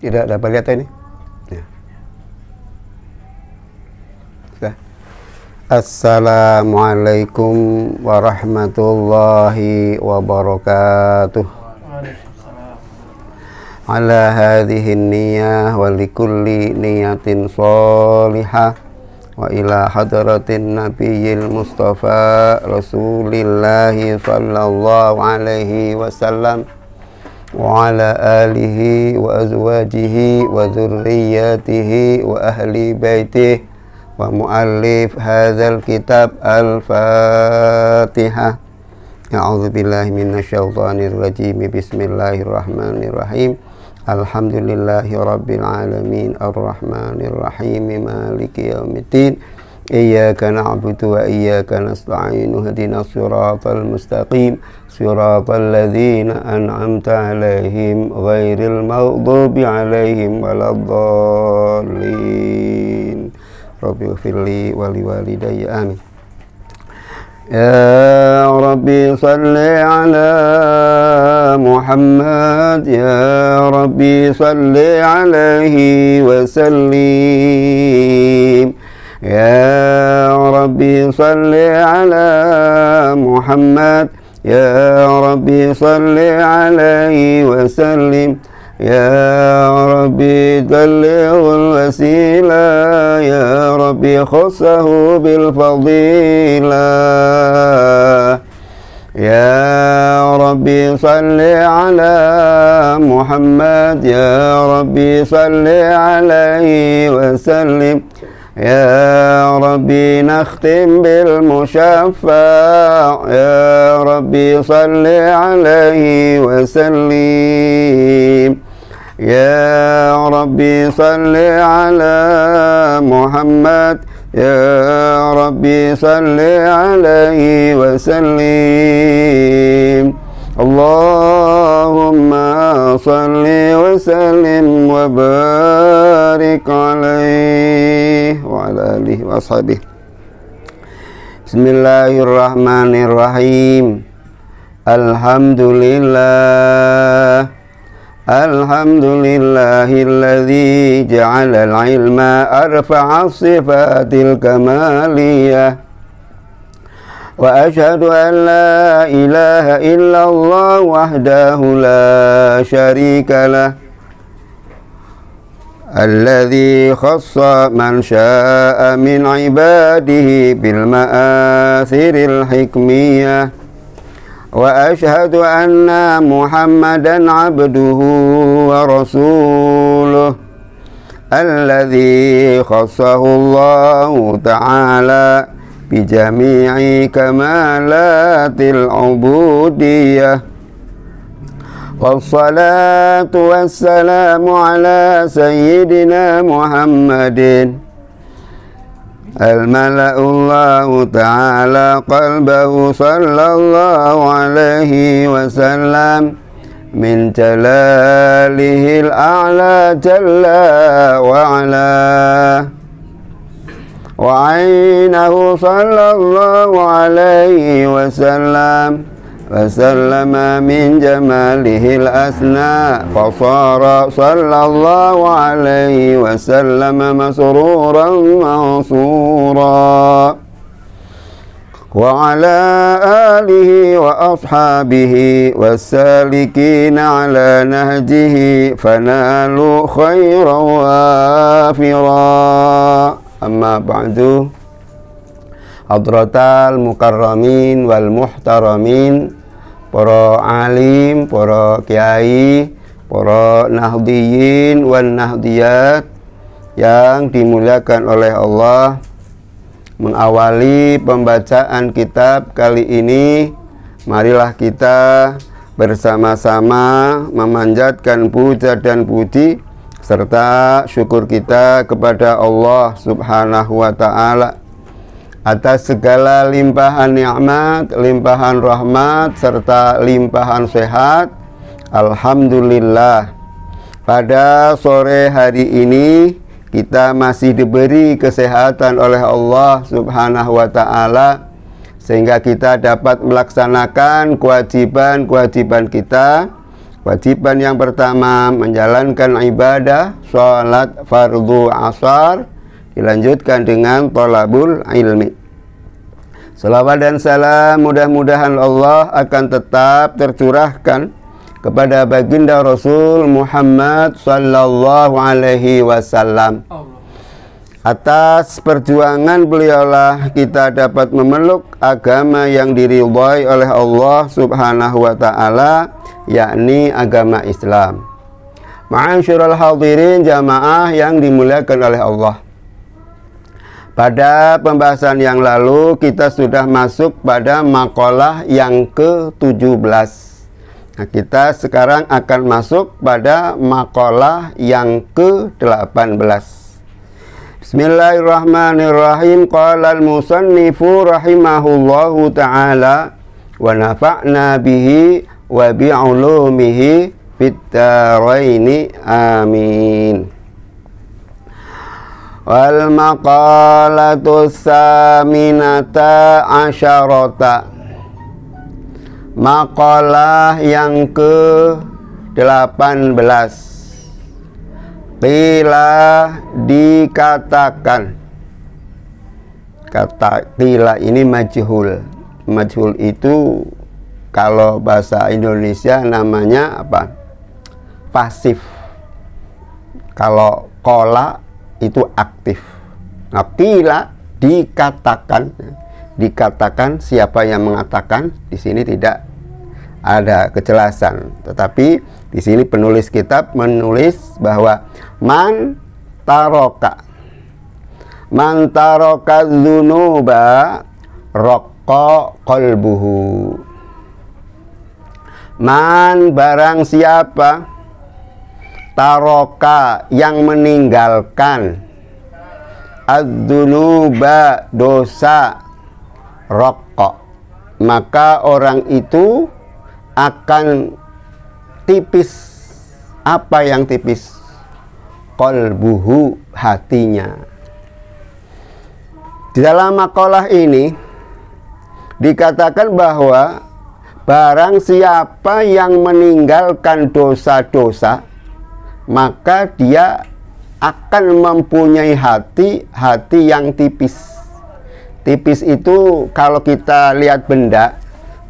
Tidak dapat lihat ini. Ya. Sudah. Ya. Assalamualaikum warahmatullahi wabarakatuh. Ala hadhihi niyah wa likulli niyatin salihah wa ila hadratin nabiyil mustafa rasulillahi sallallahu alaihi wasallam. وعلى آله وأزواجه وذرياته وأهل بيته ومؤلف هذا الكتاب الفاتحة أعوذ بالله من الشيطان الرجيم بسم الله الرحمن الرحيم الحمد لله رب العالمين الرحمن الرحيم مالك يوم الدين إياك نعبد وإياك نستعين اهدنا الصراط المستقيم صراط الذين أنعمت عليهم غير المغضوب عليهم ولا الضالين ربي اغفر لي ولوالدي آمين يا ربي صل على محمد يا ربي صل عليه وسلم يا ربي صل على محمد يا ربي صل عليه وسلم يا ربي بلغ الوسيلة يا ربي خصه بالفضيلة يا ربي صل على محمد يا ربي صل عليه وسلم يا ربي نختم بالمشفع يا ربي صل عليه وسلم يا ربي صل على محمد يا ربي صل عليه وسلم اللهم صل وسلم وبارك عليه وعلى آله وأصحابه بسم الله الرحمن الرحيم الحمد لله الحمد لله الذي جعل العلم أرفع الصفات الكمالية وأشهد أن لا إله إلا الله وحده لا شريك له الذي خص من شاء من عباده بالمآثر الحكمية وأشهد أن محمدا عبده ورسوله الذي خصه الله تعالى بجميع كمالات العبودية والصلاة والسلام على سيدنا محمد الملأ الله تعالى قلبه صلى الله عليه وسلم من جلاله الأعلى جل وعلا وعينه صلى الله عليه وسلم وسلم من جماله الأثناء فصار صلى الله عليه وسلم مسرورا منصورا وعلى آله وأصحابه والسالكين على نهجه فنالوا خيرا وافرا amma ba'du hadratal mukarramin wal muhtaramin para alim para kiai para nahdiyin wan nahdiyat yang dimuliakan oleh Allah mengawali pembacaan kitab kali ini marilah kita bersama-sama memanjatkan puja dan puji serta syukur kita kepada Allah Subhanahu wa taala atas segala limpahan nikmat, limpahan rahmat serta limpahan sehat. Alhamdulillah. Pada sore hari ini kita masih diberi kesehatan oleh Allah Subhanahu wa taala sehingga kita dapat melaksanakan kewajiban-kewajiban kita Wajiban yang pertama menjalankan ibadah sholat fardu asar dilanjutkan dengan tolabul ilmi. Salawat dan salam mudah-mudahan Allah akan tetap tercurahkan kepada baginda Rasul Muhammad sallallahu alaihi wasallam. Atas perjuangan beliaulah kita dapat memeluk agama yang diridhai oleh Allah Subhanahu wa taala, yakni agama Islam. Ma'asyiral hadirin jamaah yang dimuliakan oleh Allah. Pada pembahasan yang lalu kita sudah masuk pada makalah yang ke-17. Nah, kita sekarang akan masuk pada makalah yang ke-18. Bismillahirrahmanirrahim. Qala al-musannifu rahimahullahu taala wa nafa'na bihi wa bi'ulumihi fitaraini Amin. Wal maqalatu saminata asyarata. Maqalah yang ke-18. Tila dikatakan Kata tila ini majhul Majhul itu kalau bahasa Indonesia namanya apa? Pasif Kalau kola itu aktif Nah tila dikatakan Dikatakan siapa yang mengatakan Di sini tidak ada kejelasan Tetapi di sini penulis kitab menulis bahwa man taroka man taroka zunuba rokko kolbuhu man barang siapa taroka yang meninggalkan adzunuba dosa rokok, maka orang itu akan tipis apa yang tipis kolbuhu hatinya di dalam makalah ini dikatakan bahwa barang siapa yang meninggalkan dosa-dosa maka dia akan mempunyai hati hati yang tipis tipis itu kalau kita lihat benda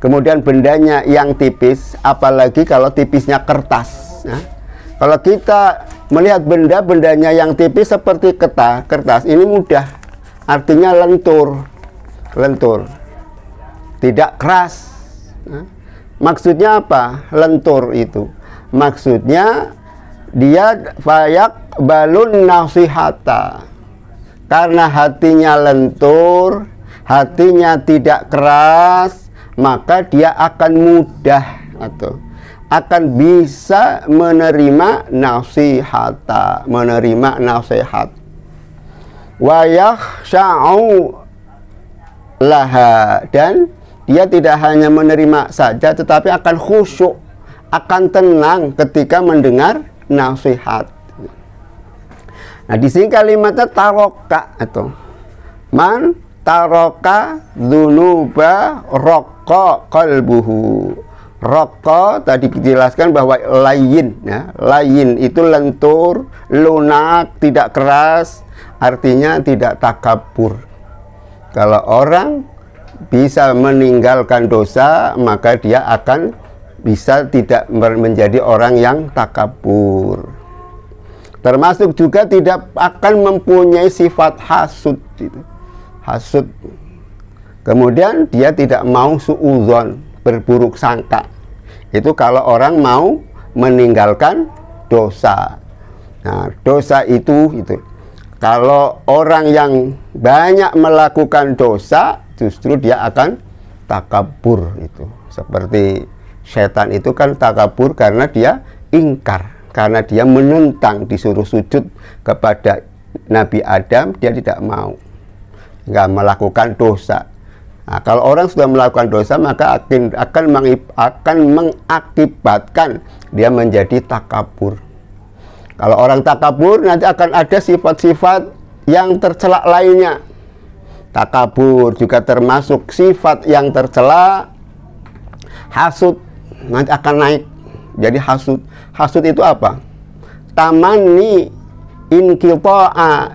kemudian bendanya yang tipis apalagi kalau tipisnya kertas Ya. kalau kita melihat benda bendanya yang tipis seperti kertas kertas ini mudah artinya lentur lentur tidak keras Ya. maksudnya apa lentur itu maksudnya dia fayak balun nasihata karena hatinya lentur hatinya tidak keras maka dia akan mudah atau akan bisa menerima nasihat menerima nasihat wayah sya'u laha dan dia tidak hanya menerima saja tetapi akan khusyuk akan tenang ketika mendengar nasihat nah di sini kalimatnya taroka atau man taroka dunuba rok raqa kalbuhu tadi dijelaskan bahwa lain ya, lain itu lentur, lunak, tidak keras, artinya tidak takabur. Kalau orang bisa meninggalkan dosa, maka dia akan bisa tidak menjadi orang yang takabur. Termasuk juga tidak akan mempunyai sifat hasud. Gitu. Hasud Kemudian dia tidak mau suudzon, berburuk sangka. Itu kalau orang mau meninggalkan dosa. Nah, dosa itu itu. Kalau orang yang banyak melakukan dosa, justru dia akan takabur itu. Seperti setan itu kan takabur karena dia ingkar, karena dia menentang disuruh sujud kepada Nabi Adam, dia tidak mau. Enggak melakukan dosa. Nah, kalau orang sudah melakukan dosa maka akan akan akan mengakibatkan dia menjadi takabur. Kalau orang takabur nanti akan ada sifat-sifat yang tercela lainnya. Takabur juga termasuk sifat yang tercela hasut nanti akan naik. Jadi hasut. Hasut itu apa? Tamani inqita'a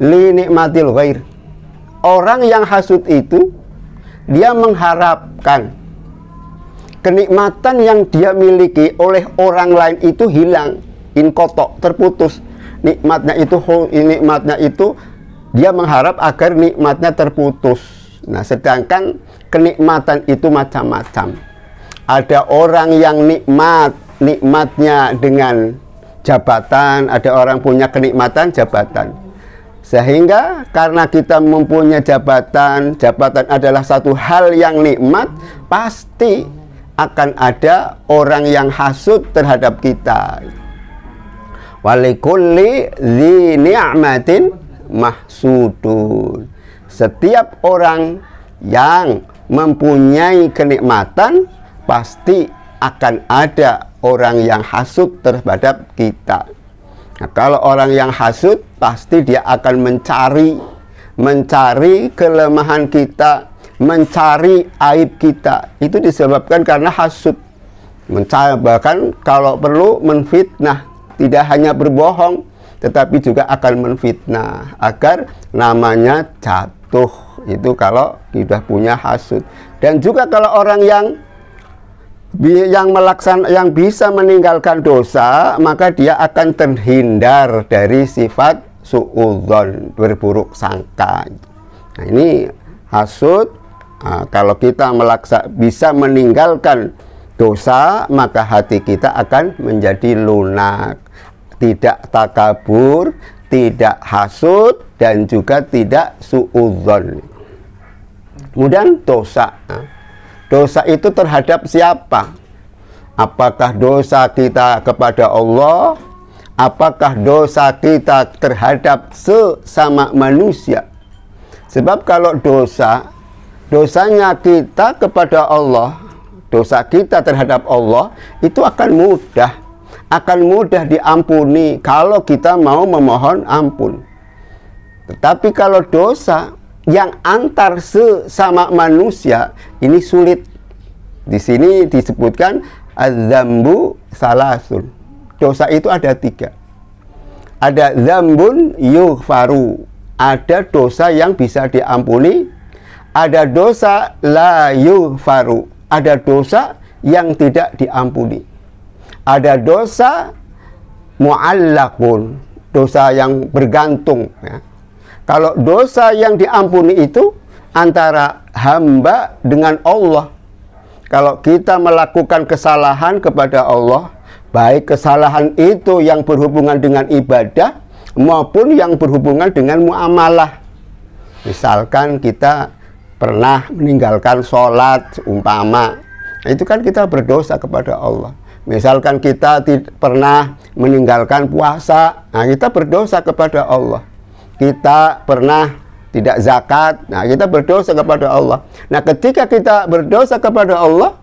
li nikmatil ghair. Orang yang hasut itu dia mengharapkan kenikmatan yang dia miliki oleh orang lain itu hilang, inkotok, terputus. Nikmatnya itu nikmatnya itu dia mengharap agar nikmatnya terputus. Nah, sedangkan kenikmatan itu macam-macam. Ada orang yang nikmat, nikmatnya dengan jabatan, ada orang punya kenikmatan jabatan sehingga karena kita mempunyai jabatan, jabatan adalah satu hal yang nikmat, pasti akan ada orang yang hasut terhadap kita. Walikulli zi ni'matin mahsudun. Setiap orang yang mempunyai kenikmatan pasti akan ada orang yang hasut terhadap kita. Nah, kalau orang yang hasut pasti dia akan mencari mencari kelemahan kita, mencari aib kita. Itu disebabkan karena hasut. Mencari, bahkan kalau perlu menfitnah, tidak hanya berbohong, tetapi juga akan menfitnah agar namanya jatuh. Itu kalau sudah punya hasut. Dan juga kalau orang yang yang melaksan yang bisa meninggalkan dosa maka dia akan terhindar dari sifat suudzon berburuk sangka nah ini hasud nah, kalau kita melaksa bisa meninggalkan dosa maka hati kita akan menjadi lunak tidak takabur tidak hasud dan juga tidak suudzon kemudian dosa nah, Dosa itu terhadap siapa? Apakah dosa kita kepada Allah? Apakah dosa kita terhadap sesama manusia? Sebab kalau dosa, dosanya kita kepada Allah, dosa kita terhadap Allah itu akan mudah, akan mudah diampuni kalau kita mau memohon ampun. Tetapi kalau dosa yang antar sesama manusia ini sulit. Di sini disebutkan azambu salasun. Dosa itu ada tiga. Ada zambun Yufaru. Ada dosa yang bisa diampuni. Ada dosa la yufaru. Ada dosa yang tidak diampuni. Ada dosa mu'allakun. Dosa yang bergantung. Ya kalau dosa yang diampuni itu antara hamba dengan Allah. Kalau kita melakukan kesalahan kepada Allah, baik kesalahan itu yang berhubungan dengan ibadah maupun yang berhubungan dengan muamalah. Misalkan kita pernah meninggalkan sholat umpama, nah, itu kan kita berdosa kepada Allah. Misalkan kita pernah meninggalkan puasa, nah kita berdosa kepada Allah kita pernah tidak zakat. Nah, kita berdosa kepada Allah. Nah, ketika kita berdosa kepada Allah,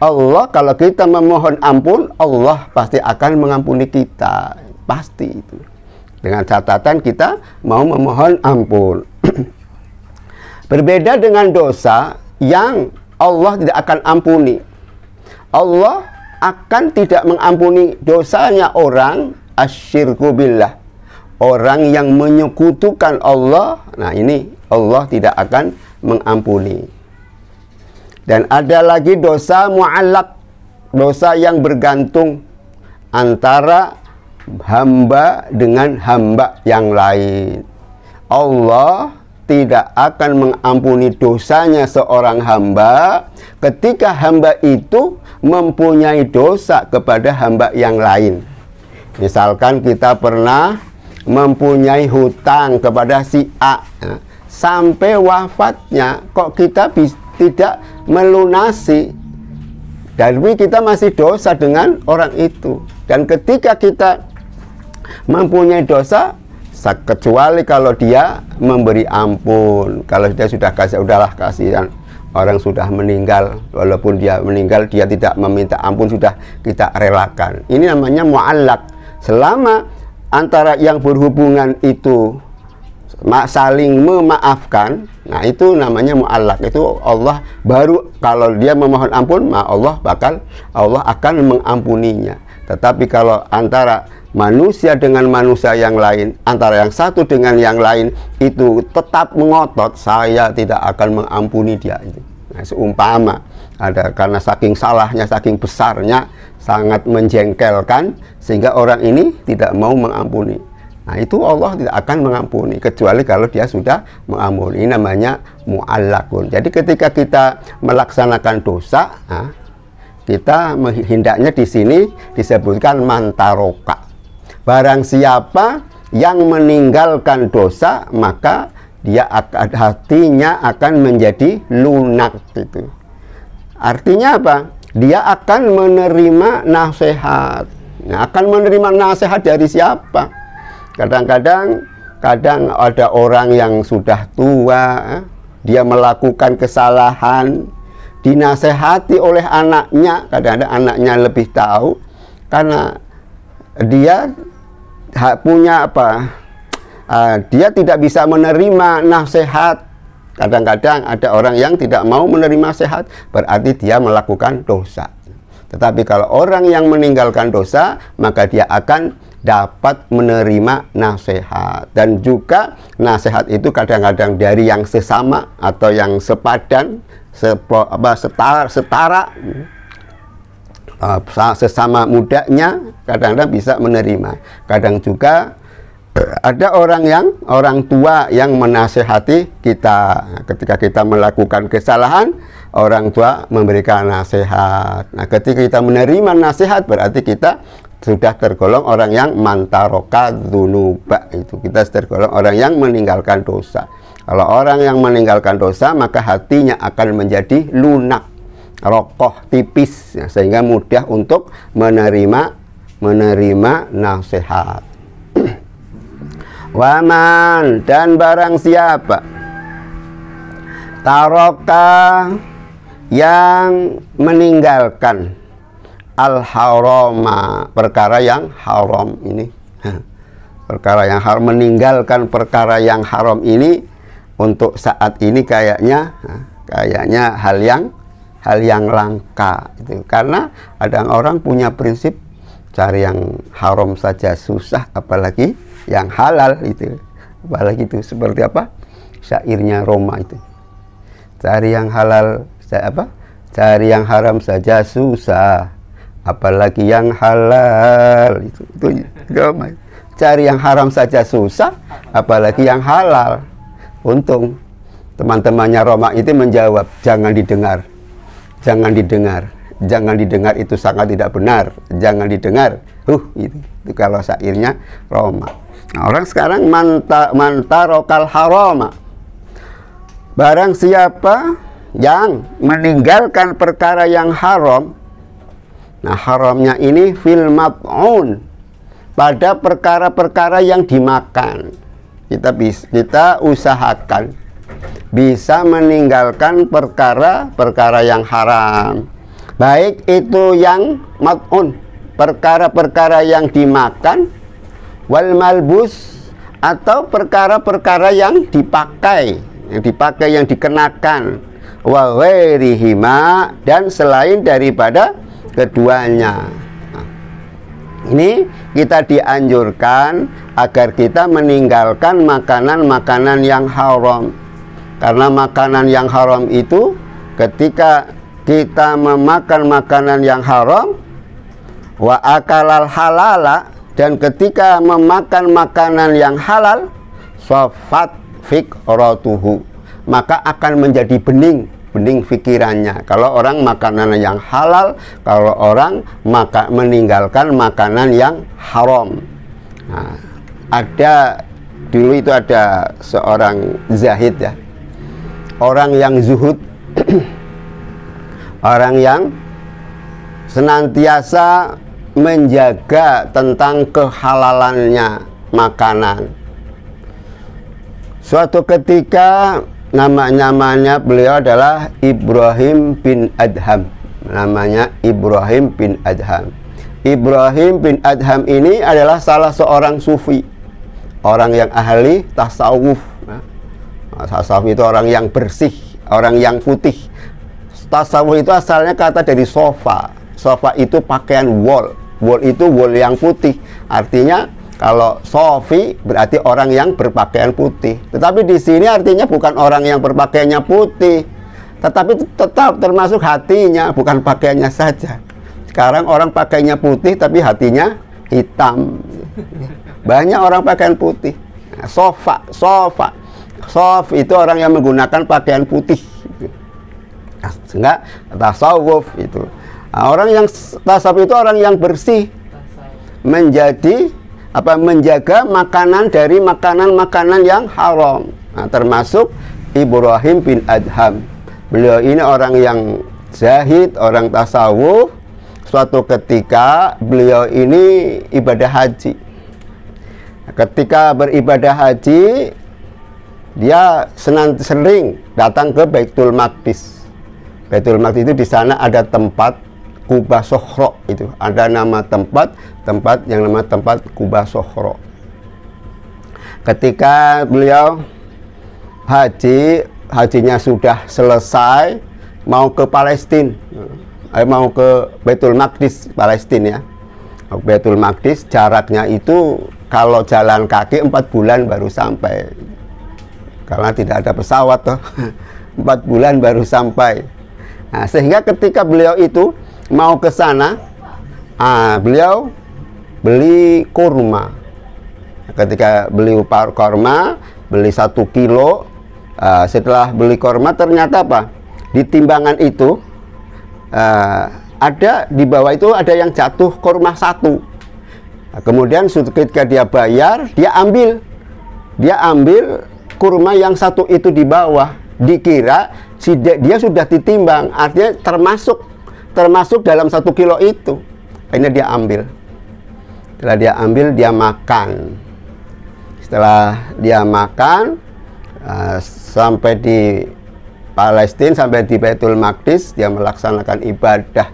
Allah kalau kita memohon ampun, Allah pasti akan mengampuni kita. Pasti itu. Dengan catatan kita mau memohon ampun. Berbeda dengan dosa yang Allah tidak akan ampuni. Allah akan tidak mengampuni dosanya orang asyirku billah orang yang menyekutukan Allah, nah ini Allah tidak akan mengampuni. Dan ada lagi dosa mu'alak, dosa yang bergantung antara hamba dengan hamba yang lain. Allah tidak akan mengampuni dosanya seorang hamba ketika hamba itu mempunyai dosa kepada hamba yang lain. Misalkan kita pernah mempunyai hutang kepada si A sampai wafatnya kok kita tidak melunasi dan kita masih dosa dengan orang itu dan ketika kita mempunyai dosa kecuali kalau dia memberi ampun kalau dia sudah kasih udahlah kasihan orang sudah meninggal walaupun dia meninggal dia tidak meminta ampun sudah kita relakan ini namanya muallak selama antara yang berhubungan itu saling memaafkan nah itu namanya mu'allak itu Allah baru kalau dia memohon ampun maka Allah bakal Allah akan mengampuninya tetapi kalau antara manusia dengan manusia yang lain antara yang satu dengan yang lain itu tetap mengotot saya tidak akan mengampuni dia itu nah, seumpama ada karena saking salahnya saking besarnya sangat menjengkelkan sehingga orang ini tidak mau mengampuni. Nah, itu Allah tidak akan mengampuni kecuali kalau dia sudah mengampuni. namanya muallakun. Jadi ketika kita melaksanakan dosa, kita menghindaknya di sini disebutkan mantaroka. Barang siapa yang meninggalkan dosa, maka dia hatinya akan menjadi lunak gitu. Artinya apa? dia akan menerima nasihat. Nah, akan menerima nasihat dari siapa? Kadang-kadang kadang ada orang yang sudah tua, eh, dia melakukan kesalahan, dinasehati oleh anaknya, kadang-kadang anaknya lebih tahu karena dia punya apa? Ah, dia tidak bisa menerima nasihat Kadang-kadang ada orang yang tidak mau menerima sehat, berarti dia melakukan dosa. Tetapi kalau orang yang meninggalkan dosa, maka dia akan dapat menerima nasihat dan juga nasihat itu kadang-kadang dari yang sesama atau yang sepadan sepo, apa, setara, eh, setara sesama mudanya kadang-kadang bisa menerima kadang juga ada orang yang orang tua yang menasehati kita ketika kita melakukan kesalahan orang tua memberikan nasihat nah ketika kita menerima nasihat berarti kita sudah tergolong orang yang mantaroka dunuba itu kita tergolong orang yang meninggalkan dosa kalau orang yang meninggalkan dosa maka hatinya akan menjadi lunak rokok tipis sehingga mudah untuk menerima menerima nasihat Waman dan barang siapa Taroka yang meninggalkan al haroma Perkara yang haram ini Perkara yang haram Meninggalkan perkara yang haram ini Untuk saat ini kayaknya Kayaknya hal yang hal yang langka itu karena ada orang punya prinsip cari yang haram saja susah apalagi yang halal itu apalagi itu seperti apa syairnya Roma itu cari yang halal saya apa cari yang haram saja susah apalagi yang halal itu itu cari yang haram saja susah apalagi yang halal untung teman-temannya Roma itu menjawab jangan didengar jangan didengar jangan didengar itu sangat tidak benar jangan didengar huh itu, itu kalau syairnya Roma orang sekarang manta mantarokal haroma. Barang siapa yang meninggalkan perkara yang haram, nah haramnya ini fil mat'un. pada perkara-perkara yang dimakan. Kita bisa kita usahakan bisa meninggalkan perkara-perkara yang haram. Baik itu yang mat'un, perkara-perkara yang dimakan wal malbus atau perkara-perkara yang dipakai yang dipakai yang dikenakan wa ghairihima dan selain daripada keduanya ini kita dianjurkan agar kita meninggalkan makanan-makanan yang haram karena makanan yang haram itu ketika kita memakan makanan yang haram wa akalal halala dan ketika memakan makanan yang halal sofat tuhu maka akan menjadi bening bening pikirannya kalau orang makanan yang halal kalau orang maka meninggalkan makanan yang haram nah, ada dulu itu ada seorang zahid ya orang yang zuhud orang yang senantiasa menjaga tentang kehalalannya makanan. Suatu ketika nama-namanya beliau adalah Ibrahim bin Adham. Namanya Ibrahim bin Adham. Ibrahim bin Adham ini adalah salah seorang sufi. Orang yang ahli tasawuf. Nah, tasawuf itu orang yang bersih, orang yang putih. Tasawuf itu asalnya kata dari sofa sofa itu pakaian wol wol itu wol yang putih artinya kalau sofi berarti orang yang berpakaian putih tetapi di sini artinya bukan orang yang berpakaiannya putih tetapi tetap termasuk hatinya bukan pakaiannya saja sekarang orang pakainya putih tapi hatinya hitam banyak orang pakaian putih nah, sofa sofa sof itu orang yang menggunakan pakaian putih nah, sehingga tasawuf itu Ah, orang yang tasawuf itu orang yang bersih menjadi apa menjaga makanan dari makanan-makanan yang haram nah, termasuk Ibrahim bin Adham beliau ini orang yang zahid orang tasawuf suatu ketika beliau ini ibadah haji ketika beribadah haji dia senang sering datang ke Baitul Maqdis Baitul Maqdis itu di sana ada tempat Kuba Sohro itu ada nama tempat tempat yang nama tempat Kuba Sohro ketika beliau haji hajinya sudah selesai mau ke Palestina eh, mau ke Betul Maqdis Palestina ya Betul Maqdis jaraknya itu kalau jalan kaki empat bulan baru sampai karena tidak ada pesawat toh empat bulan baru sampai nah, sehingga ketika beliau itu mau ke sana, ah, beliau beli kurma. Ketika beli kurma, beli satu kilo. ah, setelah beli kurma, ternyata apa? Di timbangan itu ah, ada di bawah itu ada yang jatuh kurma satu. Nah, kemudian ketika dia bayar, dia ambil, dia ambil kurma yang satu itu di bawah. Dikira dia sudah ditimbang, artinya termasuk termasuk dalam satu kilo itu akhirnya dia ambil setelah dia ambil dia makan setelah dia makan uh, sampai di Palestina sampai di Baitul Maqdis dia melaksanakan ibadah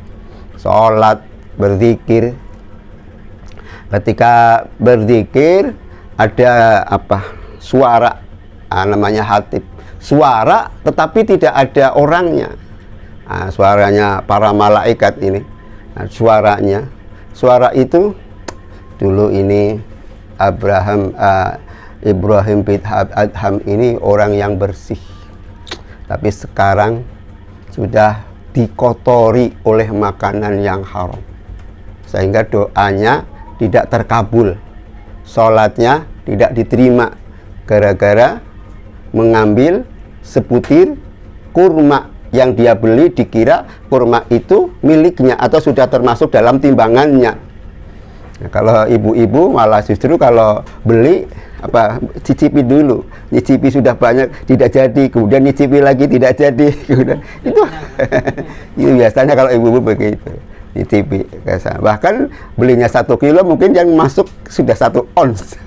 sholat berzikir ketika berzikir ada apa suara uh, namanya hatib suara tetapi tidak ada orangnya uh, suaranya para malaikat ini uh, suaranya suara itu dulu ini Abraham uh, Ibrahim bin Adham ini orang yang bersih tapi sekarang sudah dikotori oleh makanan yang haram sehingga doanya tidak terkabul sholatnya tidak diterima gara-gara mengambil seputir kurma yang dia beli dikira kurma itu miliknya atau sudah termasuk dalam timbangannya nah, kalau ibu-ibu malah justru kalau beli apa cicipi dulu cicipi sudah banyak tidak jadi kemudian cicipi lagi tidak jadi kemudian itu itu biasanya kalau ibu-ibu begitu cicipi bahkan belinya satu kilo mungkin yang masuk sudah satu ons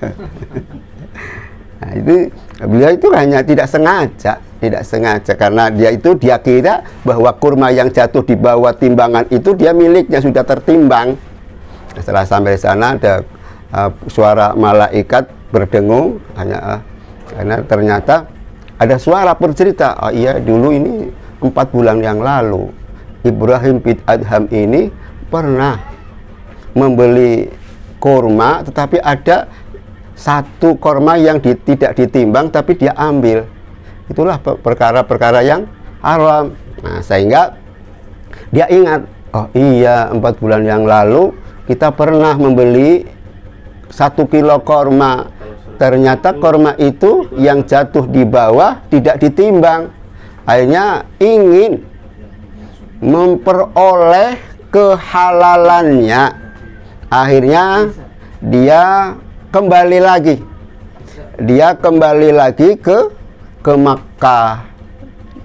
Nah, itu beliau itu hanya tidak sengaja, tidak sengaja karena dia itu dia kira bahwa kurma yang jatuh di bawah timbangan itu dia miliknya sudah tertimbang. Nah, setelah sampai sana ada uh, suara malaikat berdengung hanya uh, karena ternyata ada suara bercerita, oh iya dulu ini empat bulan yang lalu Ibrahim bin Adham ini pernah membeli kurma tetapi ada satu korma yang di, tidak ditimbang tapi dia ambil itulah perkara-perkara yang haram nah sehingga dia ingat oh iya empat bulan yang lalu kita pernah membeli satu kilo korma ternyata korma itu yang jatuh di bawah tidak ditimbang akhirnya ingin memperoleh kehalalannya akhirnya dia kembali lagi. Dia kembali lagi ke ke Makkah.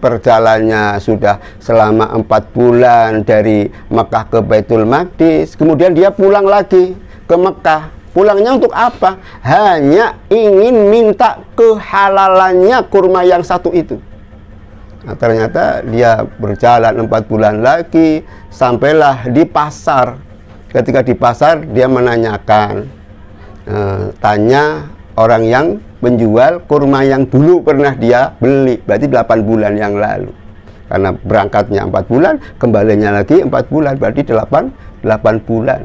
Perjalannya sudah selama empat bulan dari Mekah ke Baitul Maqdis. Kemudian dia pulang lagi ke Mekah. Pulangnya untuk apa? Hanya ingin minta kehalalannya kurma yang satu itu. Nah, ternyata dia berjalan empat bulan lagi, sampailah di pasar. Ketika di pasar, dia menanyakan, e, tanya orang yang menjual kurma yang dulu pernah dia beli berarti 8 bulan yang lalu karena berangkatnya 4 bulan kembalinya lagi 4 bulan berarti 8 8 bulan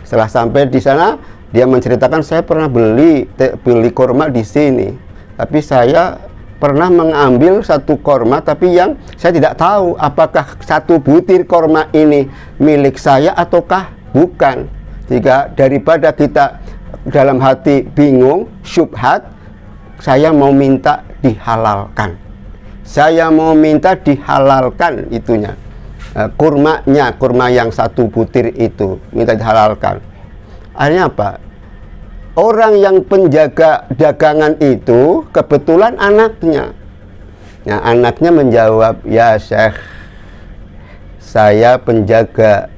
setelah sampai di sana dia menceritakan saya pernah beli te, beli kurma di sini tapi saya pernah mengambil satu korma tapi yang saya tidak tahu apakah satu butir korma ini milik saya ataukah bukan jika daripada kita dalam hati bingung, syubhat, saya mau minta dihalalkan. Saya mau minta dihalalkan itunya. Eh, kurmanya, kurma yang satu butir itu minta dihalalkan. Akhirnya apa? Orang yang penjaga dagangan itu kebetulan anaknya. Nah, anaknya menjawab, "Ya, Syekh, saya penjaga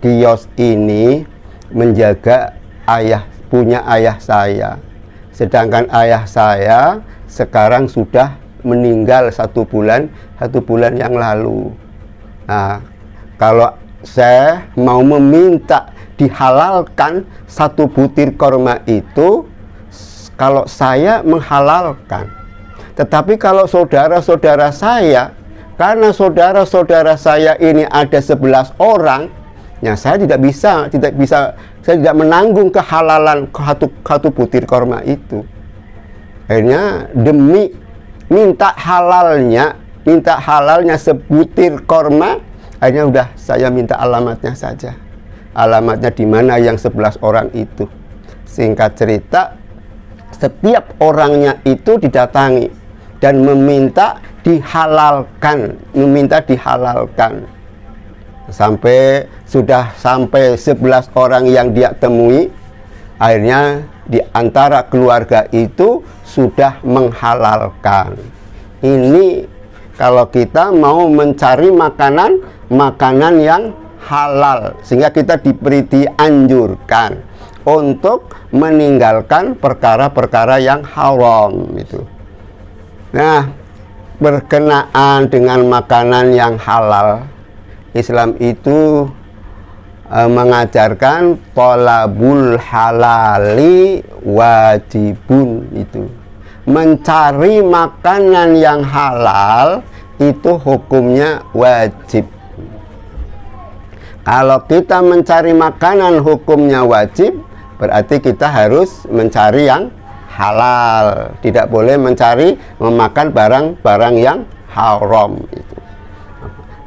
kios ini menjaga ayah punya ayah saya. Sedangkan ayah saya sekarang sudah meninggal satu bulan satu bulan yang lalu. Nah, kalau saya mau meminta dihalalkan satu butir korma itu, kalau saya menghalalkan. Tetapi kalau saudara-saudara saya, karena saudara-saudara saya ini ada 11 orang, ya saya tidak bisa, tidak bisa saya tidak menanggung kehalalan satu, satu butir korma itu akhirnya demi minta halalnya minta halalnya sebutir korma akhirnya udah saya minta alamatnya saja alamatnya di mana yang sebelas orang itu singkat cerita setiap orangnya itu didatangi dan meminta dihalalkan meminta dihalalkan sampai sudah sampai 11 orang yang dia temui akhirnya di antara keluarga itu sudah menghalalkan ini kalau kita mau mencari makanan makanan yang halal sehingga kita diberi dianjurkan untuk meninggalkan perkara-perkara yang haram itu. Nah, berkenaan dengan makanan yang halal Islam itu e, mengajarkan bul halali wajibun itu mencari makanan yang halal itu hukumnya wajib kalau kita mencari makanan hukumnya wajib berarti kita harus mencari yang halal tidak boleh mencari memakan barang-barang yang haram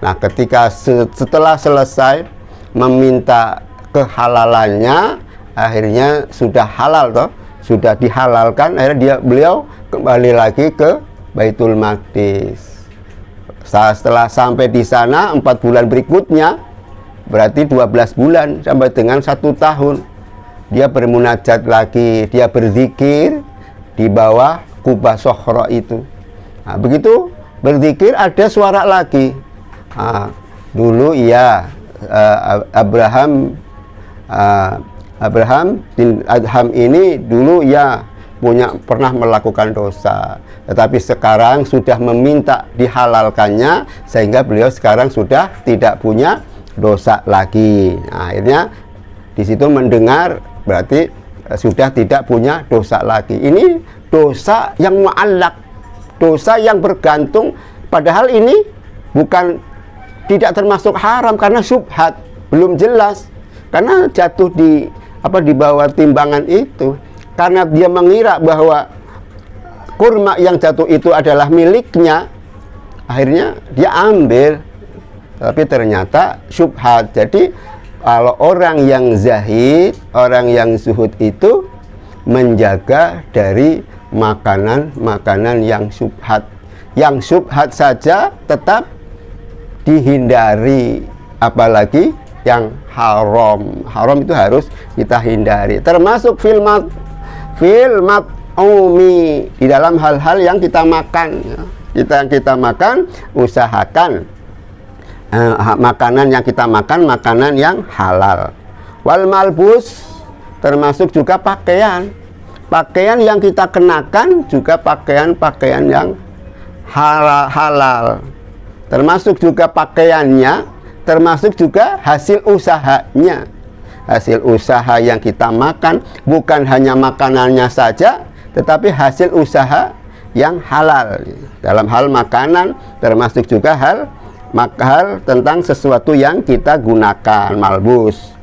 Nah, ketika setelah selesai meminta kehalalannya, akhirnya sudah halal toh, sudah dihalalkan, akhirnya dia beliau kembali lagi ke Baitul Maqdis. Setelah sampai di sana empat bulan berikutnya, berarti 12 bulan sampai dengan satu tahun dia bermunajat lagi, dia berzikir di bawah kubah sohro itu. Nah, begitu berzikir ada suara lagi uh, dulu iya uh, Abraham uh, Abraham bin Adham ini dulu ya punya pernah melakukan dosa tetapi sekarang sudah meminta dihalalkannya sehingga beliau sekarang sudah tidak punya dosa lagi nah, akhirnya di situ mendengar berarti eh, sudah tidak punya dosa lagi ini dosa yang mu'allak dosa yang bergantung padahal ini bukan tidak termasuk haram karena subhat belum jelas karena jatuh di apa di bawah timbangan itu karena dia mengira bahwa kurma yang jatuh itu adalah miliknya akhirnya dia ambil tapi ternyata subhat jadi kalau orang yang zahid orang yang suhud itu menjaga dari makanan-makanan yang subhat yang subhat saja tetap dihindari apalagi yang haram haram itu harus kita hindari termasuk filmat filmat umi di dalam hal-hal yang kita makan ya. kita yang kita makan usahakan eh, makanan yang kita makan makanan yang halal wal malbus termasuk juga pakaian pakaian yang kita kenakan juga pakaian-pakaian yang halal termasuk juga pakaiannya, termasuk juga hasil usahanya. Hasil usaha yang kita makan bukan hanya makanannya saja, tetapi hasil usaha yang halal. Dalam hal makanan termasuk juga hal makal tentang sesuatu yang kita gunakan malbus.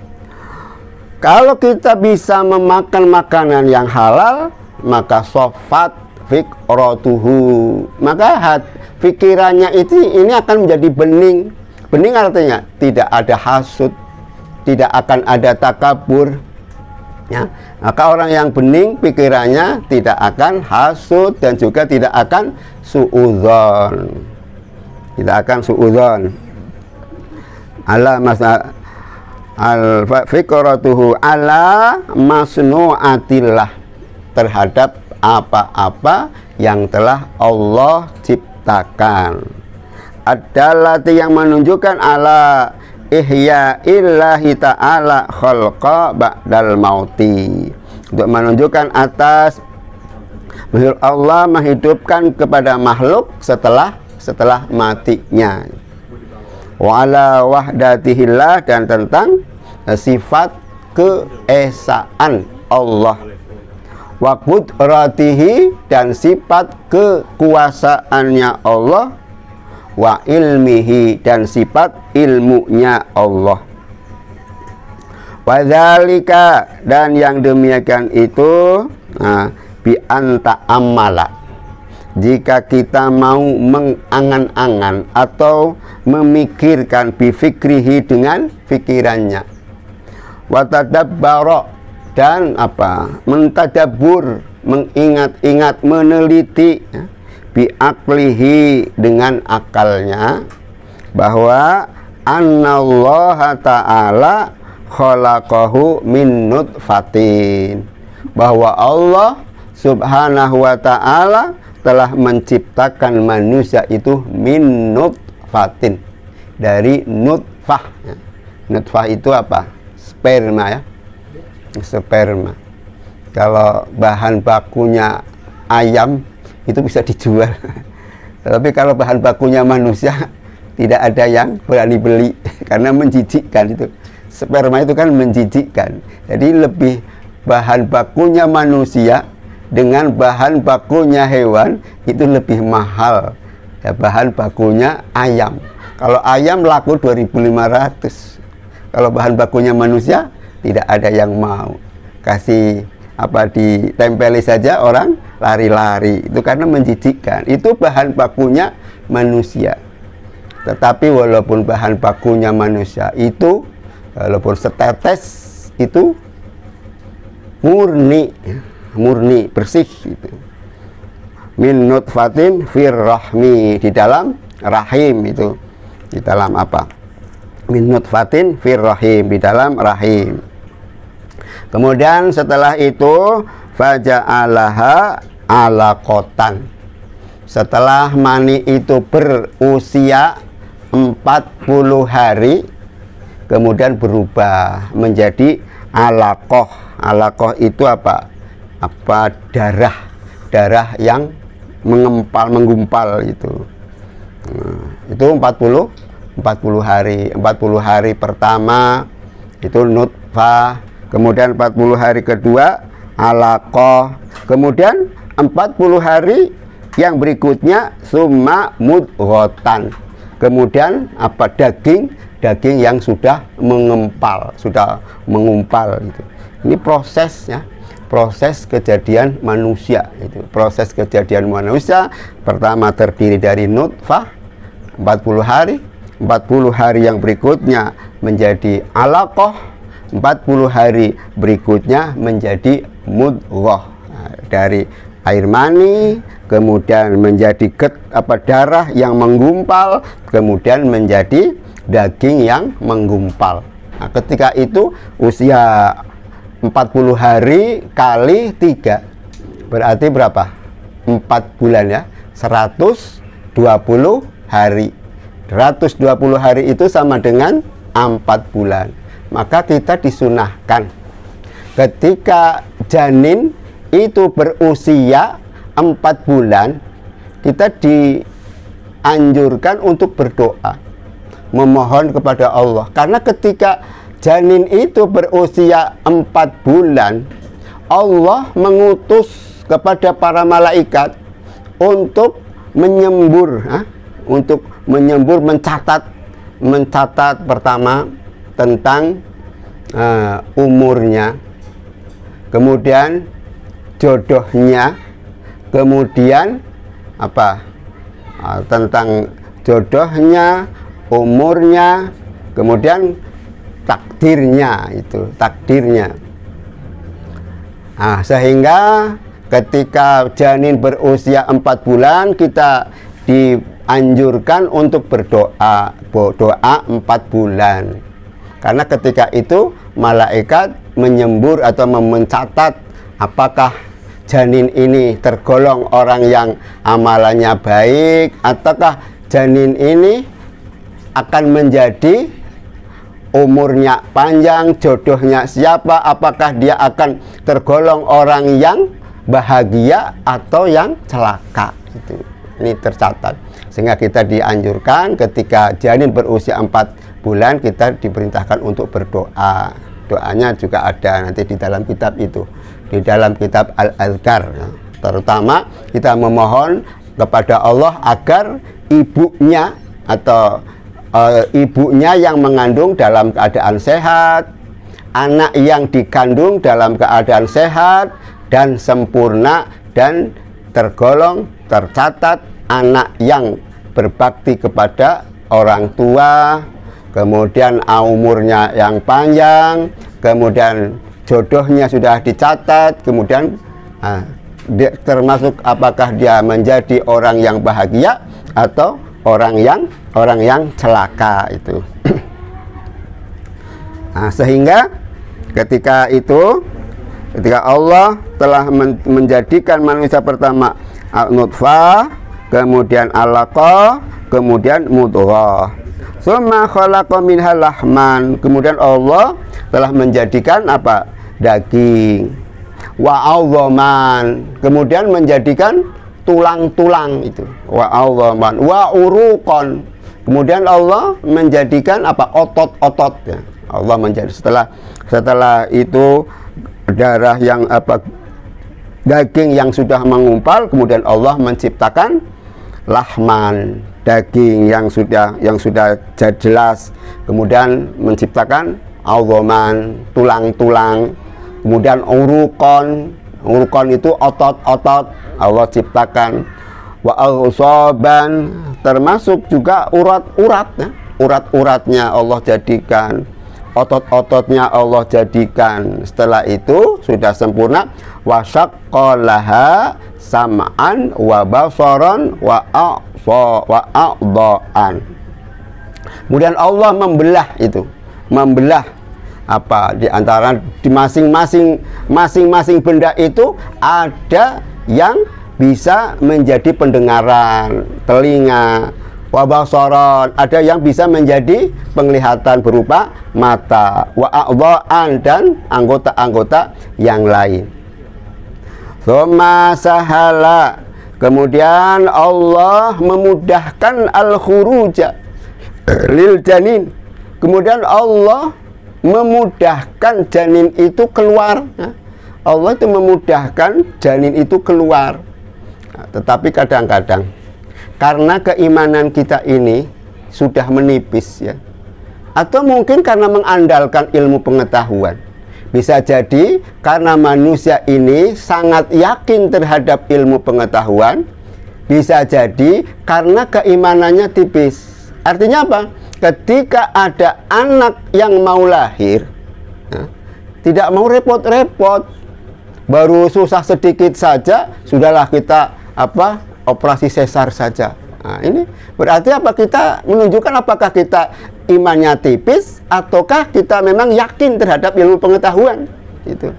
Kalau kita bisa memakan makanan yang halal, maka sofat fikrotuhu maka hat pikirannya itu ini akan menjadi bening bening artinya tidak ada hasut tidak akan ada takabur ya maka orang yang bening pikirannya tidak akan hasut dan juga tidak akan suudzon tidak akan suudzon ala masa al fikratuhu ala masnuatillah terhadap apa-apa yang telah Allah ciptakan Adalah yang menunjukkan ala ihya illahi ta'ala khalqa ba'dal mauti untuk menunjukkan atas menurut Allah menghidupkan kepada makhluk setelah setelah matinya wala wahdatihillah dan tentang sifat keesaan Allah wakud rotihi dan sifat kekuasaannya Allah wa ilmihi dan sifat ilmunya Allah wadhalika dan yang demikian itu nah, bi anta amala jika kita mau mengangan-angan atau memikirkan bifikrihi dengan pikirannya barok dan apa mentadabur mengingat-ingat meneliti ya, biaklihi dengan akalnya bahwa anallah ta'ala khalaqahu min fatin bahwa Allah subhanahu wa ta'ala telah menciptakan manusia itu min fatin dari nutfah ya. nutfah itu apa sperma ya sperma kalau bahan bakunya ayam itu bisa dijual tapi kalau bahan bakunya manusia tidak ada yang berani beli karena menjijikkan itu sperma itu kan menjijikkan jadi lebih bahan bakunya manusia dengan bahan bakunya hewan itu lebih mahal ya bahan bakunya ayam kalau ayam laku 2500 kalau bahan bakunya manusia tidak ada yang mau kasih apa ditempeli saja orang lari-lari itu karena menjijikkan itu bahan bakunya manusia tetapi walaupun bahan bakunya manusia itu walaupun setetes itu murni ya, murni bersih itu min nutfatin fir rahmi di dalam rahim itu di dalam apa min fatin fir rahim di dalam rahim Kemudian setelah itu faja'alaha alakotan. Setelah mani itu berusia 40 hari kemudian berubah menjadi alakoh. Alakoh itu apa? Apa darah darah yang mengempal menggumpal itu. Nah, itu 40 40 hari 40 hari pertama itu nutfah kemudian 40 hari kedua alaqah kemudian 40 hari yang berikutnya summa mudghatan kemudian apa daging daging yang sudah mengempal sudah mengumpal itu ini prosesnya proses kejadian manusia itu proses kejadian manusia pertama terdiri dari nutfah 40 hari 40 hari yang berikutnya menjadi alaqah 40 hari berikutnya menjadi mudghah nah, dari air mani kemudian menjadi ket apa darah yang menggumpal kemudian menjadi daging yang menggumpal nah, ketika itu usia 40 hari kali 3 berarti berapa 4 bulan ya 120 hari 120 hari itu sama dengan 4 bulan maka kita disunahkan ketika janin itu berusia 4 bulan kita dianjurkan untuk berdoa memohon kepada Allah karena ketika janin itu berusia 4 bulan Allah mengutus kepada para malaikat untuk menyembur ha? untuk menyembur mencatat mencatat pertama tentang uh, umurnya, kemudian jodohnya, kemudian apa uh, tentang jodohnya, umurnya, kemudian takdirnya itu takdirnya. Nah, sehingga ketika janin berusia empat bulan kita dianjurkan untuk berdoa doa empat bulan karena ketika itu malaikat menyembur atau mencatat apakah janin ini tergolong orang yang amalannya baik ataukah janin ini akan menjadi umurnya panjang, jodohnya siapa, apakah dia akan tergolong orang yang bahagia atau yang celaka itu. Ini tercatat. Sehingga kita dianjurkan ketika janin berusia 4 bulan kita diperintahkan untuk berdoa doanya juga ada nanti di dalam kitab itu di dalam kitab Al-Azkar ya. terutama kita memohon kepada Allah agar ibunya atau e, ibunya yang mengandung dalam keadaan sehat anak yang dikandung dalam keadaan sehat dan sempurna dan tergolong tercatat anak yang berbakti kepada orang tua kemudian umurnya yang panjang, kemudian jodohnya sudah dicatat, kemudian nah, dia, termasuk apakah dia menjadi orang yang bahagia atau orang yang orang yang celaka itu. Nah, sehingga ketika itu ketika Allah telah men menjadikan manusia pertama al-nutfah, kemudian alaqah, kemudian mudghah. Summa lahman. Kemudian Allah telah menjadikan apa? daging. Wa azaman. Kemudian menjadikan tulang-tulang itu. Wa azaman wa urukon. Kemudian Allah menjadikan apa? otot-otot ya. Allah menjadi setelah setelah itu darah yang apa daging yang sudah mengumpal kemudian Allah menciptakan lahman daging yang sudah yang sudah jelas kemudian menciptakan awoman tulang-tulang kemudian urukon urukon itu otot-otot Allah ciptakan wa termasuk juga urat-urat urat-uratnya Allah jadikan otot-ototnya Allah jadikan setelah itu sudah sempurna wasaqqalaha sam'an wa basaran wa wa kemudian Allah membelah itu membelah apa di antara di masing-masing masing-masing benda itu ada yang bisa menjadi pendengaran telinga Wabah soron ada yang bisa menjadi penglihatan berupa mata wa dan anggota-anggota yang lain Soma sahala kemudian Allah memudahkan al-khuruja lil janin kemudian Allah memudahkan janin itu keluar Allah itu memudahkan janin itu keluar tetapi kadang-kadang karena keimanan kita ini sudah menipis ya atau mungkin karena mengandalkan ilmu pengetahuan bisa jadi karena manusia ini sangat yakin terhadap ilmu pengetahuan bisa jadi karena keimanannya tipis artinya apa ketika ada anak yang mau lahir ya, tidak mau repot-repot baru susah sedikit saja sudahlah kita apa operasi sesar saja. Nah, ini berarti apa kita menunjukkan apakah kita imannya tipis ataukah kita memang yakin terhadap ilmu pengetahuan itu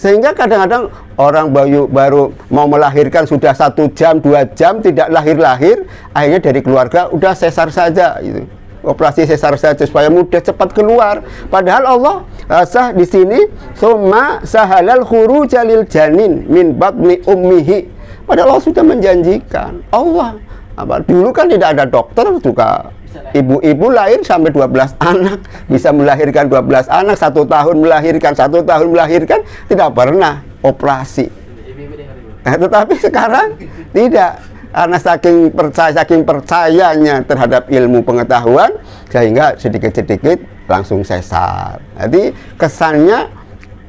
sehingga kadang-kadang orang baru baru mau melahirkan sudah satu jam dua jam tidak lahir-lahir akhirnya dari keluarga udah sesar saja itu, operasi sesar saja supaya mudah cepat keluar padahal Allah sah di sini summa sahalal huru jalil janin min batni ummihi Padahal Allah sudah menjanjikan. Allah apa dulu kan tidak ada dokter juga ibu-ibu lahir sampai 12 anak bisa melahirkan 12 anak satu tahun melahirkan satu tahun melahirkan tidak pernah operasi nah, tetapi sekarang tidak karena saking percaya saking percayanya terhadap ilmu pengetahuan sehingga sedikit-sedikit langsung sesar jadi kesannya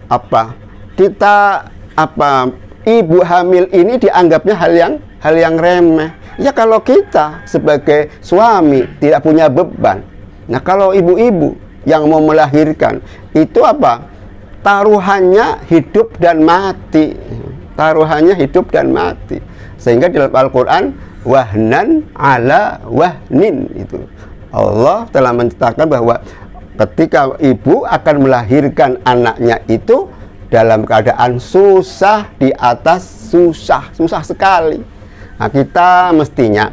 apa kita apa ibu hamil ini dianggapnya hal yang hal yang remeh. Ya kalau kita sebagai suami tidak punya beban. Nah, kalau ibu-ibu yang mau melahirkan itu apa? Taruhannya hidup dan mati. Taruhannya hidup dan mati. Sehingga dalam Al-Qur'an wahnan ala wahnin itu. Allah telah menciptakan bahwa ketika ibu akan melahirkan anaknya itu dalam keadaan susah di atas susah, susah sekali. Nah, kita mestinya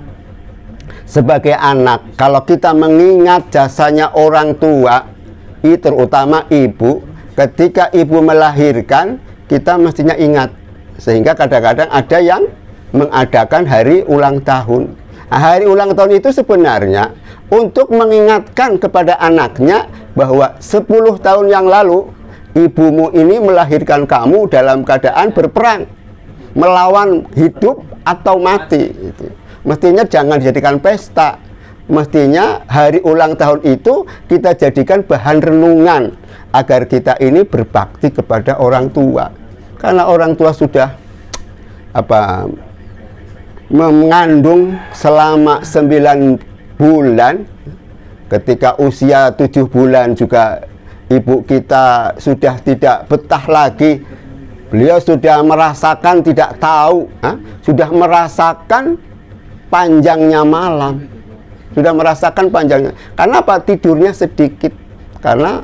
sebagai anak, kalau kita mengingat jasanya orang tua, terutama ibu, ketika ibu melahirkan, kita mestinya ingat. Sehingga kadang-kadang ada yang mengadakan hari ulang tahun. Nah, hari ulang tahun itu sebenarnya untuk mengingatkan kepada anaknya bahwa 10 tahun yang lalu ibumu ini melahirkan kamu dalam keadaan berperang melawan hidup atau mati itu mestinya jangan dijadikan pesta mestinya hari ulang tahun itu kita jadikan bahan renungan agar kita ini berbakti kepada orang tua karena orang tua sudah apa mengandung selama sembilan bulan ketika usia tujuh bulan juga ibu kita sudah tidak betah lagi beliau sudah merasakan tidak tahu ha? sudah merasakan panjangnya malam sudah merasakan panjangnya karena apa tidurnya sedikit karena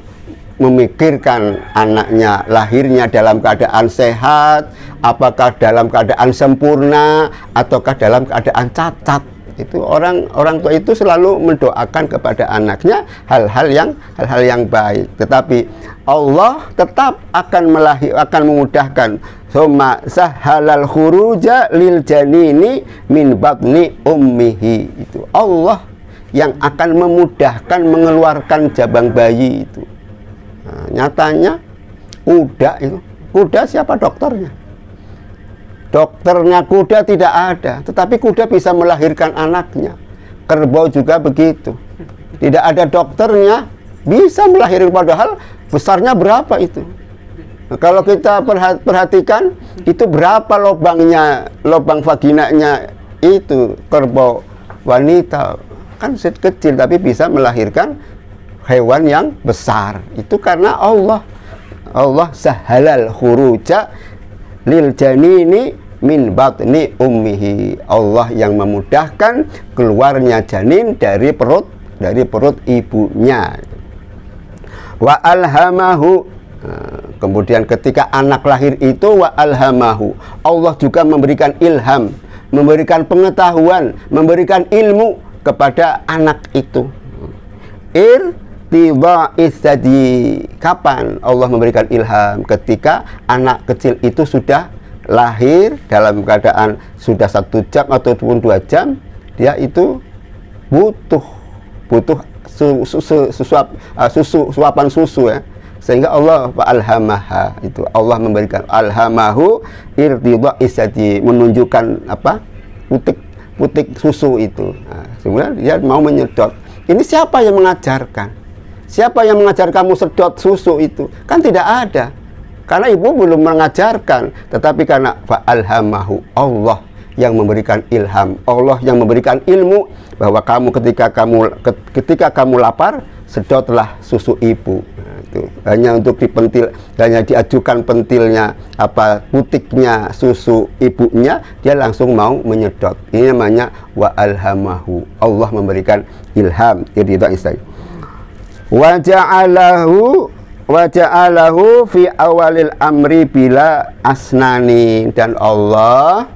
memikirkan anaknya lahirnya dalam keadaan sehat, apakah dalam keadaan sempurna, ataukah dalam keadaan cacat itu orang orang tua itu selalu mendoakan kepada anaknya hal-hal yang hal-hal yang baik tetapi Allah tetap akan melahir akan memudahkan summa sahalal khuruja lil janini min batni ummihi itu Allah yang akan memudahkan mengeluarkan jabang bayi itu nah, nyatanya kuda itu kuda siapa dokternya Dokternya kuda tidak ada, tetapi kuda bisa melahirkan anaknya. Kerbau juga begitu. Tidak ada dokternya, bisa melahirkan padahal besarnya berapa itu. Nah, kalau kita perhatikan itu berapa lubangnya, lubang vaginanya itu kerbau wanita kan kecil tapi bisa melahirkan hewan yang besar. Itu karena Allah Allah Sahalal khuruja lil janini min batni ummihi. Allah yang memudahkan keluarnya janin dari perut dari perut ibunya. Wa alhamahu eh, kemudian ketika anak lahir itu wa alhamahu Allah juga memberikan ilham memberikan pengetahuan memberikan ilmu kepada anak itu ir jadi kapan Allah memberikan ilham ketika anak kecil itu sudah lahir dalam keadaan sudah satu jam ataupun dua jam dia itu butuh butuh susu susuap ah, susu suapan susu ya sehingga Allah alhamaha itu Allah memberikan alhamahu irtidha isati menunjukkan apa putik putik susu itu nah, sebenarnya dia mau menyedot ini siapa yang mengajarkan Siapa yang mengajar kamu sedot susu itu? Kan tidak ada. Karena ibu belum mengajarkan, tetapi karena fa'alhamahu Allah yang memberikan ilham, Allah yang memberikan ilmu bahwa kamu ketika kamu ketika kamu lapar, sedotlah susu ibu. Nah, hanya untuk dipentil, hanya diajukan pentilnya apa putiknya susu ibunya, dia langsung mau menyedot. Ini namanya wa Allah memberikan ilham. Jadi itu wa ja'alahu wa ja'alahu fi awalil amri bila asnani dan Allah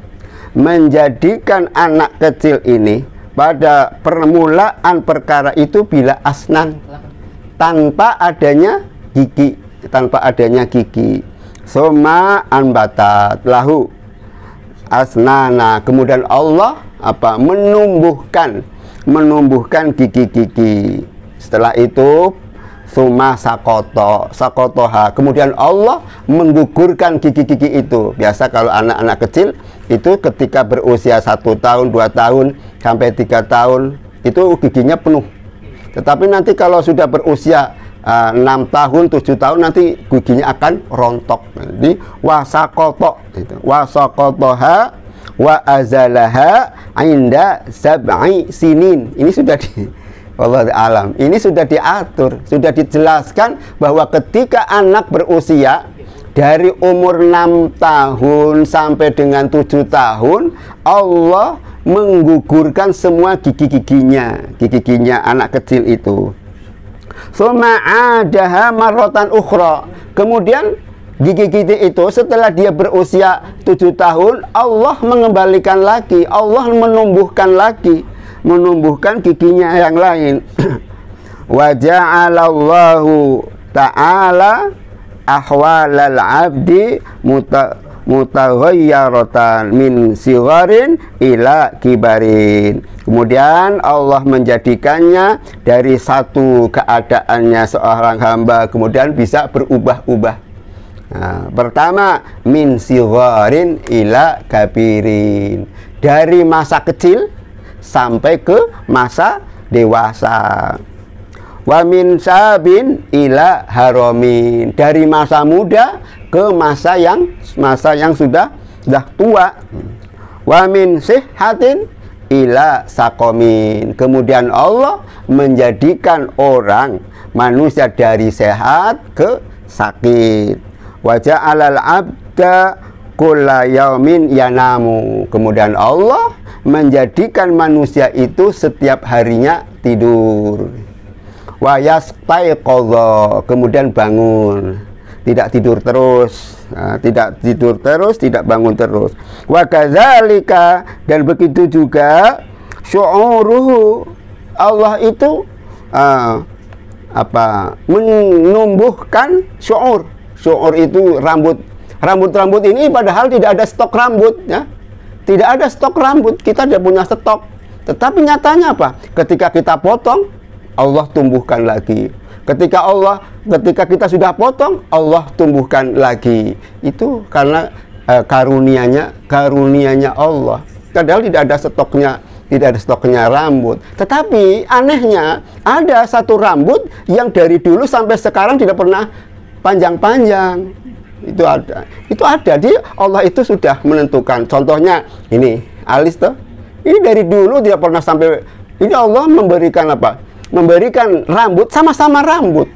menjadikan anak kecil ini pada permulaan perkara itu bila asnan tanpa adanya gigi tanpa adanya gigi soma anbatat lahu asnana kemudian Allah apa menumbuhkan menumbuhkan gigi-gigi setelah itu suma sakoto sakotoha kemudian Allah menggugurkan gigi-gigi itu biasa kalau anak-anak kecil itu ketika berusia satu tahun dua tahun sampai tiga tahun itu giginya penuh tetapi nanti kalau sudah berusia eh, enam tahun tujuh tahun nanti giginya akan rontok jadi wasakoto itu wasakotoha wa azalaha inda sab'i sinin ini sudah di Allah alam. Ini sudah diatur, sudah dijelaskan bahwa ketika anak berusia dari umur 6 tahun sampai dengan 7 tahun Allah menggugurkan semua gigi-giginya, gigi-giginya anak kecil itu. Suma adaha marotan ukhra. Kemudian gigi-gigi itu setelah dia berusia 7 tahun Allah mengembalikan lagi, Allah menumbuhkan lagi menumbuhkan giginya yang lain Wajah Allah ta'ala ahwalal abdi muta mutaghayyaratan min sigharin ila kibarin. Kemudian Allah menjadikannya dari satu keadaannya seorang hamba kemudian bisa berubah-ubah. Nah, pertama min sigharin ila kabirin. Dari masa kecil sampai ke masa dewasa. Wa min sabin ila haromin dari masa muda ke masa yang masa yang sudah sudah tua. Wa min sihhatin ila sakomin. Kemudian Allah menjadikan orang manusia dari sehat ke sakit. Wajah alal abda kulayamin yanamu. Kemudian Allah menjadikan manusia itu setiap harinya tidur wayas taiqadha kemudian bangun tidak tidur terus tidak tidur terus tidak bangun terus wa dan begitu juga syu'uruhu Allah itu uh, apa menumbuhkan syu'ur syu'ur itu rambut rambut-rambut ini padahal tidak ada stok rambut ya tidak ada stok rambut, kita tidak punya stok. Tetapi nyatanya apa? Ketika kita potong, Allah tumbuhkan lagi. Ketika Allah, ketika kita sudah potong, Allah tumbuhkan lagi. Itu karena eh, karunianya, karunianya Allah. Padahal tidak ada stoknya, tidak ada stoknya rambut. Tetapi anehnya ada satu rambut yang dari dulu sampai sekarang tidak pernah panjang-panjang itu ada itu ada di Allah itu sudah menentukan contohnya ini alis tuh ini dari dulu tidak pernah sampai ini Allah memberikan apa memberikan rambut sama-sama rambut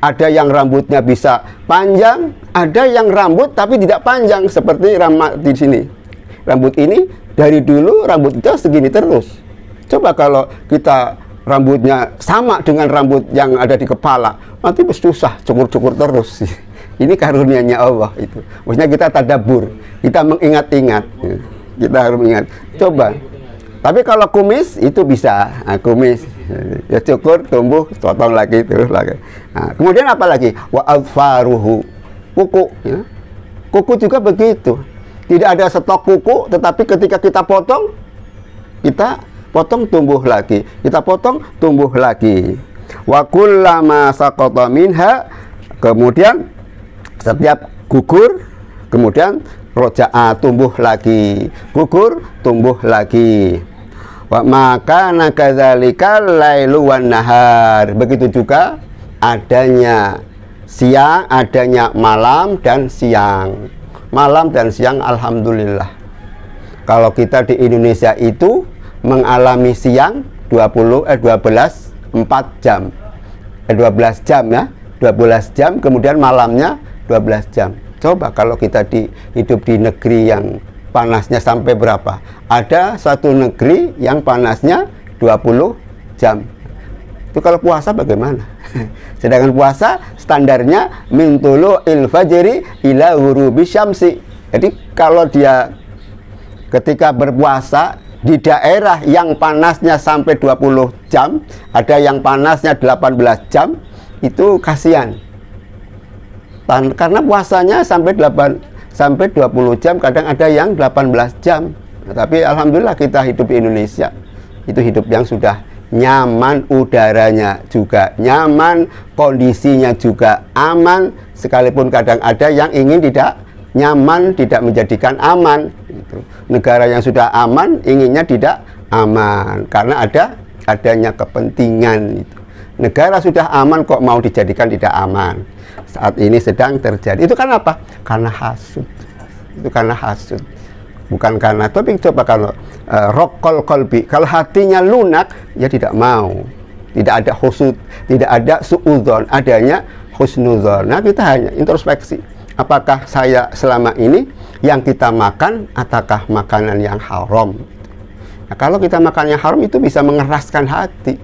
ada yang rambutnya bisa panjang ada yang rambut tapi tidak panjang seperti ramat di sini rambut ini dari dulu rambut itu segini terus coba kalau kita rambutnya sama dengan rambut yang ada di kepala nanti susah cukur-cukur terus sih ini karunianya Allah itu. Maksudnya kita tadabur, kita mengingat-ingat. Ya. Kita harus mengingat. Coba. Tapi kalau kumis itu bisa, nah, kumis ya cukur tumbuh potong lagi terus lagi. Nah, kemudian apa lagi? Wa alfaruhu kuku. Ya. Kuku juga begitu. Tidak ada stok kuku, tetapi ketika kita potong, kita potong tumbuh lagi, kita potong tumbuh lagi. Wa kullama kemudian setiap gugur kemudian a tumbuh lagi gugur tumbuh lagi maka nakadzalika lailu wan nahar begitu juga adanya siang adanya malam dan siang malam dan siang alhamdulillah kalau kita di Indonesia itu mengalami siang 20 eh 12 4 jam eh 12 jam ya 12 jam kemudian malamnya 12 jam. Coba kalau kita di, hidup di negeri yang panasnya sampai berapa? Ada satu negeri yang panasnya 20 jam. Itu kalau puasa bagaimana? Sedangkan puasa standarnya mintulu ilfajiri ila hurubi syamsi. Jadi kalau dia ketika berpuasa di daerah yang panasnya sampai 20 jam, ada yang panasnya 18 jam, itu kasihan karena puasanya sampai 8 sampai 20 jam, kadang ada yang 18 jam. Nah, tapi alhamdulillah kita hidup di Indonesia. Itu hidup yang sudah nyaman udaranya juga nyaman, kondisinya juga aman, sekalipun kadang ada yang ingin tidak nyaman tidak menjadikan aman. Gitu. Negara yang sudah aman inginnya tidak aman karena ada adanya kepentingan. itu Negara sudah aman kok mau dijadikan tidak aman saat ini sedang terjadi. Itu karena apa? Karena hasut. Itu karena hasut. Bukan karena topik coba kalau uh, eh, rokol kolbi, kalau hatinya lunak ya tidak mau. Tidak ada khusud, tidak ada suudzon, adanya husnudzon. Nah, kita hanya introspeksi. Apakah saya selama ini yang kita makan ataukah makanan yang haram? Nah, kalau kita makan yang haram itu bisa mengeraskan hati.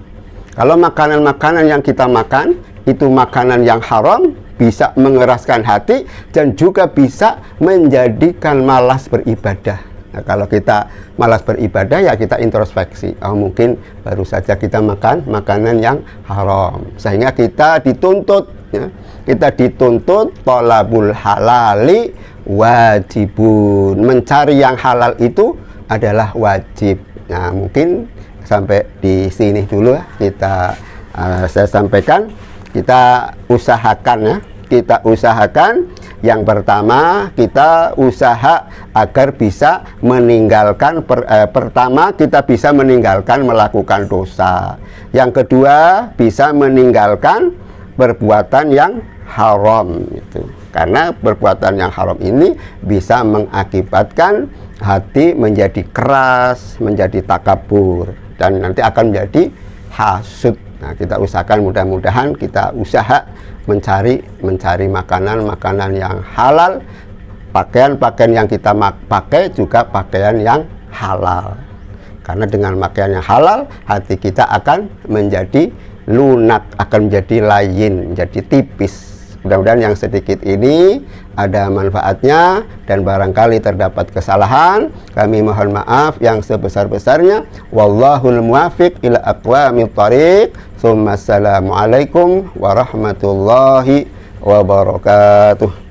Kalau makanan-makanan yang kita makan itu makanan yang haram, bisa mengeraskan hati dan juga bisa menjadikan malas beribadah. Nah, kalau kita malas beribadah ya kita introspeksi. Oh, mungkin baru saja kita makan makanan yang haram sehingga kita dituntut ya. Kita dituntut tolabul halali wajibun. Mencari yang halal itu adalah wajib. Nah, mungkin sampai di sini dulu kita uh, saya sampaikan kita usahakan ya kita usahakan yang pertama kita usaha agar bisa meninggalkan per, eh, pertama kita bisa meninggalkan melakukan dosa yang kedua bisa meninggalkan perbuatan yang haram itu karena perbuatan yang haram ini bisa mengakibatkan hati menjadi keras menjadi takabur dan nanti akan menjadi hasut Nah, kita usahakan mudah-mudahan kita usaha mencari mencari makanan-makanan yang halal, pakaian-pakaian yang kita pakai juga pakaian yang halal. Karena dengan pakaian yang halal, hati kita akan menjadi lunak, akan menjadi lain, menjadi tipis. Mudah-mudahan yang sedikit ini ada manfaatnya dan barangkali terdapat kesalahan. Kami mohon maaf yang sebesar-besarnya. Wallahul muwafiq ila aqwamit thariq. Assalamualaikum warahmatullahi wabarakatuh.